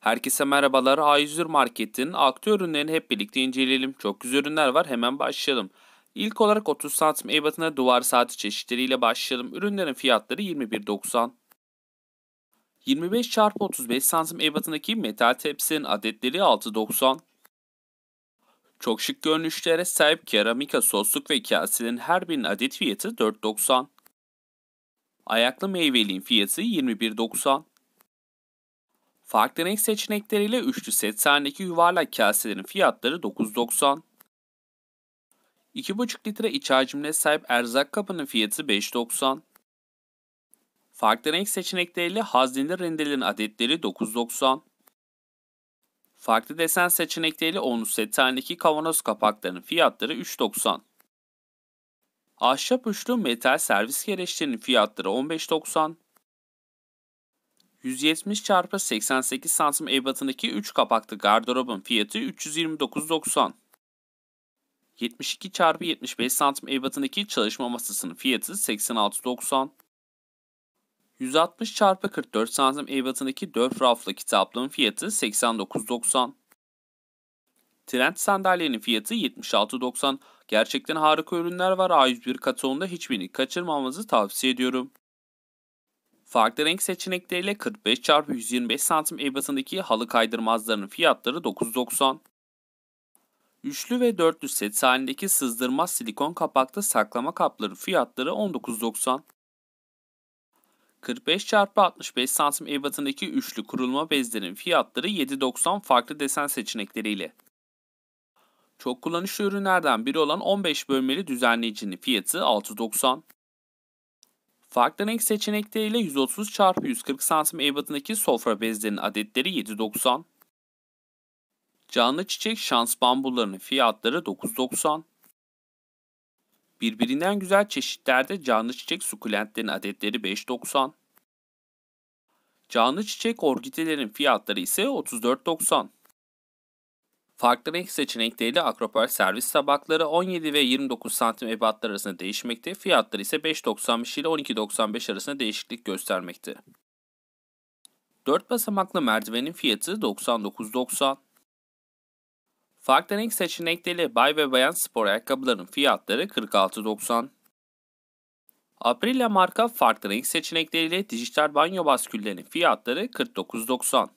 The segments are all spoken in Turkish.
Herkese merhabalar. a Market'in aktu ürünlerini hep birlikte inceleyelim. Çok güzel ürünler var. Hemen başlayalım. İlk olarak 30 santim ebatına duvar saati çeşitleriyle başlayalım. Ürünlerin fiyatları 21.90. 25 x 35 santim ebatındaki metal tepsinin adetleri 6.90. Çok şık görünüşlere sahip keramika sosluk ve kaselerin her birinin adet fiyatı 4.90. Ayaklı meyveliğin fiyatı 21.90. Farklı renk seçenekleriyle üçlü set sahnedeki yuvarlak kaselerin fiyatları 9.90. 2,5 litre iç hacimine sahip erzak kapının fiyatı 5.90. Farklı renk seçenekleriyle hazneli rendelerin adetleri 9.90. Farklı desen seçenekleriyle onlu set tanedeki kavanoz kapaklarının fiyatları 3.90. Ahşap üçlü metal servis gereçlerinin fiyatları 15.90. 170 çarpı 88 santim ebatındaki 3 kapaklı gardırobun fiyatı 329.90. 72 çarpı 75 santim ebatındaki çalışma masasının fiyatı 86.90. 160 çarpı 44 santim ebatındaki 4 raflı kitaplığın fiyatı 89.90. Trend sandalyenin fiyatı 76.90. Gerçekten harika ürünler var. A101 kataloğunda hiçbirini kaçırmamızı tavsiye ediyorum. Farklı renk seçenekleriyle 45 x 125 cm ebatındaki halı kaydırmazlarının fiyatları 9.90. Üçlü ve dörtlü set halindeki sızdırmaz silikon kapaklı saklama kapları fiyatları 19.90. 45 x 65 cm ebatındaki üçlü kurulma bezlerin fiyatları 7.90 farklı desen seçenekleriyle. Çok kullanışlı ürünlerden biri olan 15 bölmeli düzenleyicinin fiyatı 6.90. Farklı renk seçenekleriyle 130 x 140 cm ebatındaki sofra bezlerinin adetleri 7.90. Canlı çiçek şans bambularının fiyatları 9.90. Birbirinden güzel çeşitlerde canlı çiçek sukulentlerin adetleri 5.90. Canlı çiçek orkidelerin fiyatları ise 34.90. Farklı renk seçenekleriyle akropark servis tabakları 17 ve 29 santim ebatlar arasında değişmekte, fiyatları ise 5.95 ile 12.95 arasında değişiklik göstermekte. 4 basamaklı merdivenin fiyatı 99.90. Farklı renk seçenekleriyle bay ve bayan spor ayakkabıların fiyatları 46.90. Aprilia marka farklı renk seçenekleriyle dijital banyo basküllerinin fiyatları 49.90.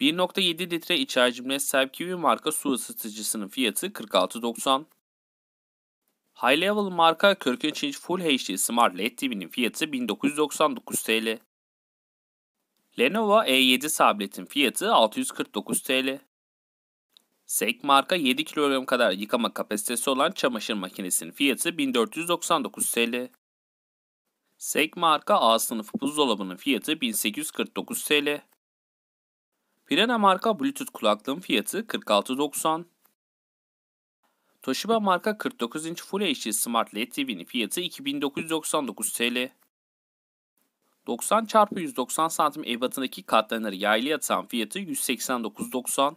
1.7 litre iç hacimli sahip Kiwi marka su ısıtıcısının fiyatı 46.90. High Level marka 43 inç Full HD Smart LED TV'nin fiyatı 1999 TL. Lenovo E7 tabletin fiyatı 649 TL. SEK marka 7 kilogram kadar yıkama kapasitesi olan çamaşır makinesinin fiyatı 1499 TL. SEK marka A sınıfı buzdolabının fiyatı 1849 TL. Pirena marka Bluetooth kulaklığın fiyatı 46.90. Toshiba marka 49 inç Full HD Smart LED TV'nin fiyatı 2999 TL. 90 x 190 santim ebatındaki katlanır yaylı yatağın fiyatı 189.90.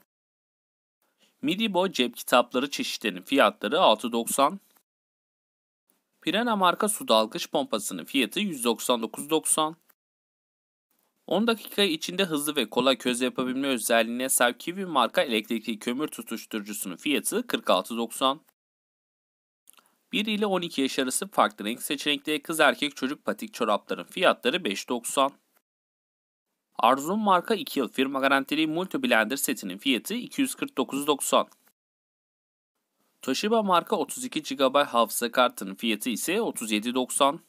Midi boy cep kitapları çeşitlerinin fiyatları 6.90. Pirena marka su dalgıç pompasının fiyatı 199.90. 10 dakika içinde hızlı ve kolay köz yapabilme özelliğine sahip Kiwi marka elektrikli kömür tutuşturucusunun fiyatı 46.90. 1 ile 12 yaş arası farklı renk seçenekli kız erkek çocuk patik çorapların fiyatları 5.90. Arzum marka 2 yıl firma garantili Multi Blender setinin fiyatı 249.90. Toshiba marka 32 GB hafıza kartının fiyatı ise 37.90.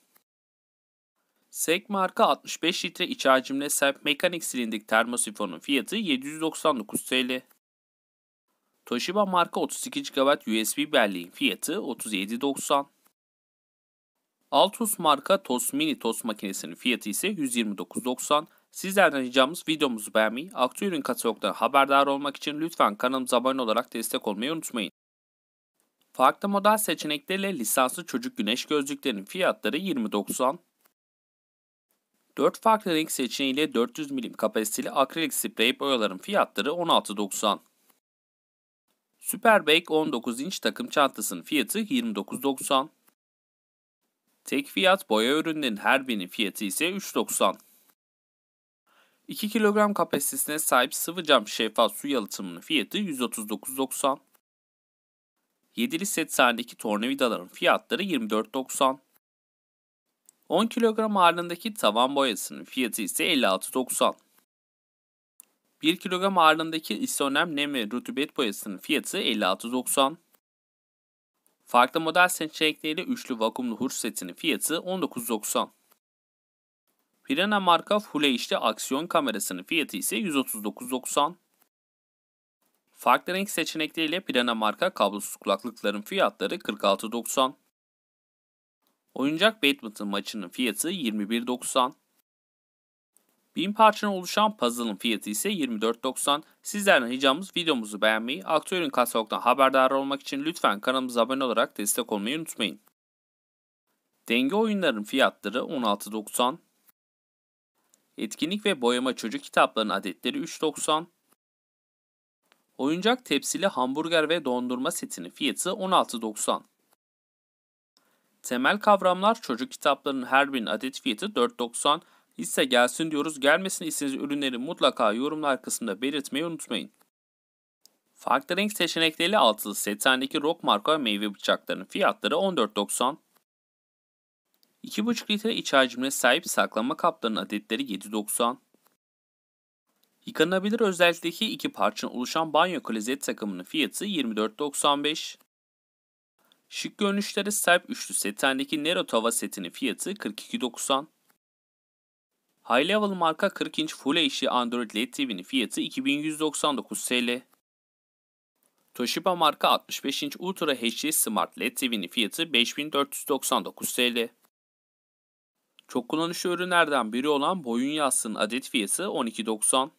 SEG marka 65 litre iç hacimli sert mekanik silindik termosifonun fiyatı 799 TL. Toshiba marka 32 GB USB belleğin fiyatı 37.90. Altus marka TOS Mini TOS makinesinin fiyatı ise 129.90. Sizlerden ricamız videomuzu beğenmeyi, aktü ürün kataloglarına haberdar olmak için lütfen kanalımıza abone olarak destek olmayı unutmayın. Farklı model seçenekleriyle lisanslı çocuk güneş gözlüklerinin fiyatları 20.90. 4 farklı renk seçeneğiyle 400 milim kapasiteli akrilik sprey boyaların fiyatları 16.90. Superbake 19 inç takım çantasının fiyatı 29.90. Tek fiyat boya ürünlerin her birinin fiyatı ise 3.90. 2 kilogram kapasitesine sahip sıvı cam şeffaf su yalıtımının fiyatı 139.90. 7'li set halindeki tornavidaların fiyatları 24.90. 10 kilogram ağırlığındaki tavan boyasının fiyatı ise 56.90. 1 kilogram ağırlığındaki isonem nem ve rutubet boyasının fiyatı 56.90. Farklı model seçenekleriyle üçlü vakumlu hurç setinin fiyatı 19.90. Pirana marka Full HD aksiyon kamerasının fiyatı ise 139.90. Farklı renk seçenekleriyle Pirana marka kablosuz kulaklıkların fiyatları 46.90. Oyuncak Badminton maçının fiyatı 21.90. 1000 parçadan oluşan puzzle'ın fiyatı ise 24.90. Sizlerden ricamız videomuzu beğenmeyi, aktörün katalogdan haberdar olmak için lütfen kanalımıza abone olarak destek olmayı unutmayın. Denge oyunların fiyatları 16.90. Etkinlik ve boyama çocuk kitaplarının adetleri 3.90. Oyuncak tepsili hamburger ve dondurma setinin fiyatı 16.90. Temel kavramlar çocuk kitaplarının her birinin adet fiyatı 4.90 hisse gelsin diyoruz. gelmesin istediğiniz ürünleri mutlaka yorumlar kısmında belirtmeyi unutmayın. Farklı renk seçenekleri altılı setendeki rock marka meyve bıçaklarının fiyatları 14.90. 2,5 litre iç hacmine sahip saklama kaplarının adetleri 7.90. Yıkanabilir özellikteki iki parçanın oluşan banyo klozet takımının fiyatı 24.95. Şık görünüşlere sahip üçlü setendeki Nero tava setinin fiyatı 42.90. High Level marka 40 inç Full HD Android LED TV'nin fiyatı 2199 TL. Toshiba marka 65 inç Ultra HD Smart LED TV'nin fiyatı 5499 TL. Çok kullanışlı ürünlerden biri olan boyun yastığının adet fiyatı 12.90.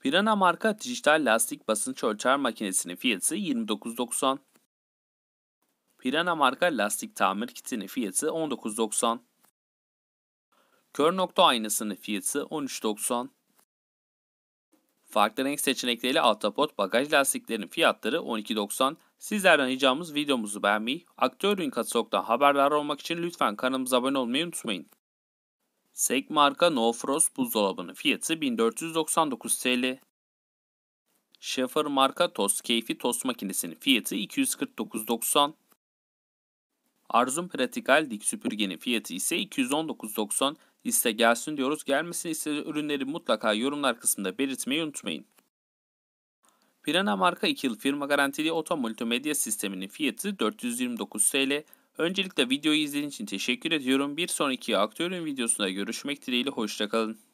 Pirana marka dijital lastik basınç ölçer makinesinin fiyatı 29.90. Pirana marka lastik tamir kitinin fiyatı 19.90. Kör nokta aynasının fiyatı 13.90. Farklı renk seçenekleriyle Altapot bagaj lastiklerinin fiyatları 12.90. Sizlerden ricamız videomuzu beğenmeyi, aktör ürün katalogdan haberdar olmak için lütfen kanalımıza abone olmayı unutmayın. Sek marka No Frost buzdolabının fiyatı 1499 TL. Schaefer marka tost keyfi tost makinesinin fiyatı 249.90. Arzum Pratikal Dik süpürgenin fiyatı ise 219.90 liste gelsin diyoruz. Gelmesini istediğiniz ürünleri mutlaka yorumlar kısmında belirtmeyi unutmayın. Pirana marka 2 yıl firma garantili oto multimedya sisteminin fiyatı 429 TL. Öncelikle videoyu izlediğiniz için teşekkür ediyorum. Bir sonraki aktörün videosunda görüşmek dileğiyle hoşçakalın.